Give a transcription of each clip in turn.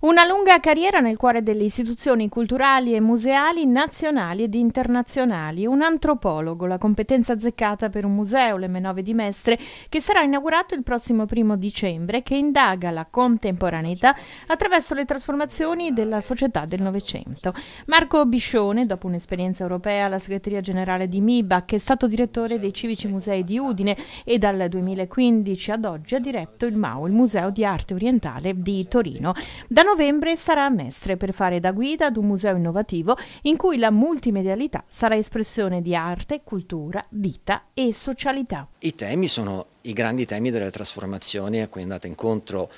Una lunga carriera nel cuore delle istituzioni culturali e museali nazionali ed internazionali, un antropologo, la competenza azzeccata per un museo, le Menove di Mestre, che sarà inaugurato il prossimo primo dicembre, che indaga la contemporaneità attraverso le trasformazioni della società del Novecento. Marco Biscione, dopo un'esperienza europea alla segreteria generale di MIBA, che è stato direttore dei civici musei di Udine e dal 2015 ad oggi ha diretto il MAU, il Museo di Arte Orientale di Torino. Da novembre sarà a Mestre per fare da guida ad un museo innovativo in cui la multimedialità sarà espressione di arte, cultura, vita e socialità. I temi sono i grandi temi delle trasformazioni a cui andate incontro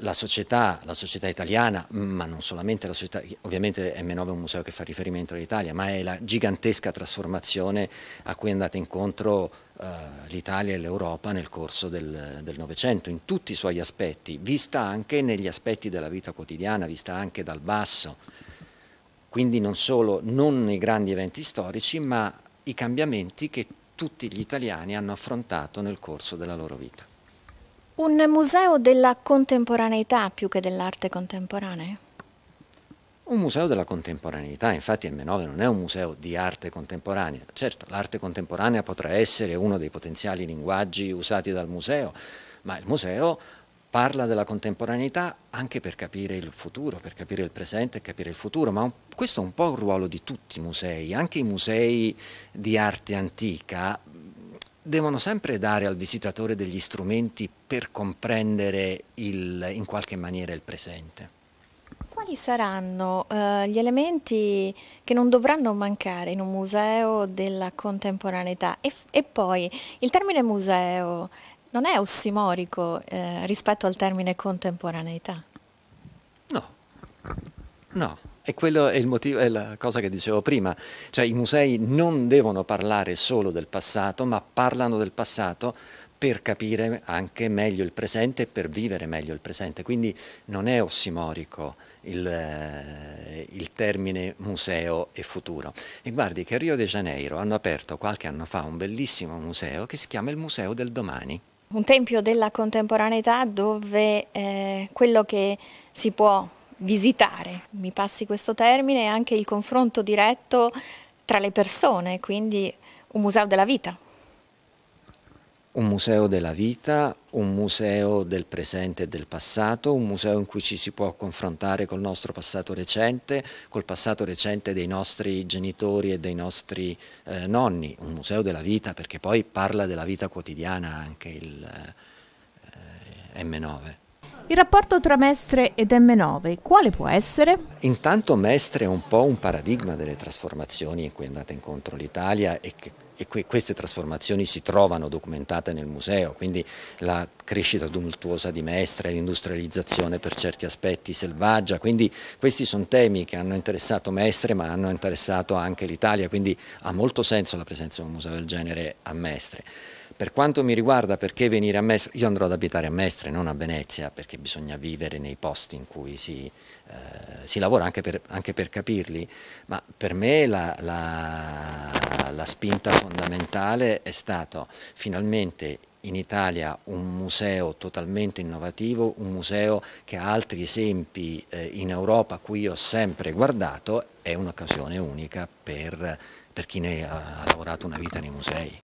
la società, la società, italiana, ma non solamente la società, ovviamente M9 è un museo che fa riferimento all'Italia, ma è la gigantesca trasformazione a cui è andata incontro eh, l'Italia e l'Europa nel corso del Novecento, in tutti i suoi aspetti, vista anche negli aspetti della vita quotidiana, vista anche dal basso, quindi non solo non i grandi eventi storici, ma i cambiamenti che tutti gli italiani hanno affrontato nel corso della loro vita. Un museo della contemporaneità più che dell'arte contemporanea? Un museo della contemporaneità, infatti M9 non è un museo di arte contemporanea. Certo, l'arte contemporanea potrà essere uno dei potenziali linguaggi usati dal museo, ma il museo parla della contemporaneità anche per capire il futuro, per capire il presente e capire il futuro, ma questo è un po' il ruolo di tutti i musei, anche i musei di arte antica devono sempre dare al visitatore degli strumenti per comprendere il, in qualche maniera il presente. Quali saranno eh, gli elementi che non dovranno mancare in un museo della contemporaneità? E, e poi il termine museo non è ossimorico eh, rispetto al termine contemporaneità? No, no, e quello è, motivo, è la cosa che dicevo prima, cioè i musei non devono parlare solo del passato, ma parlano del passato per capire anche meglio il presente e per vivere meglio il presente. Quindi non è ossimorico il, eh, il, termine museo e futuro. E guardi che a Rio de Janeiro hanno aperto qualche anno fa un bellissimo museo che si chiama il Museo del Domani. Un tempio della contemporaneità dove eh, quello che si può visitare, mi passi questo termine, anche il confronto diretto tra le persone, quindi un museo della vita. Un museo della vita, un museo del presente e del passato, un museo in cui ci si può confrontare col nostro passato recente, col passato recente dei nostri genitori e dei nostri eh, nonni, un museo della vita perché poi parla della vita quotidiana anche il eh, eh M9. Il rapporto tra Mestre ed M9 quale può essere? Intanto Mestre è un po' un paradigma delle trasformazioni in cui è andata incontro l'Italia e che e que queste trasformazioni si trovano documentate nel museo, quindi la crescita tumultuosa di Mestre, l'industrializzazione per certi aspetti selvaggia, quindi questi sono temi che hanno interessato Mestre ma hanno interessato anche l'Italia, quindi ha molto senso la presenza di un museo del genere a Mestre. Per quanto mi riguarda, perché venire a Mestre? Io andrò ad abitare a Mestre, non a Venezia, perché bisogna vivere nei posti in cui si, eh, si lavora, anche per, anche per, capirli, ma per me la, la, la spinta fondamentale è stato finalmente in Italia un museo totalmente innovativo, un museo che ha altri esempi eh, in Europa a cui ho sempre guardato, è un'occasione unica per, per chi ne ha lavorato una vita nei musei.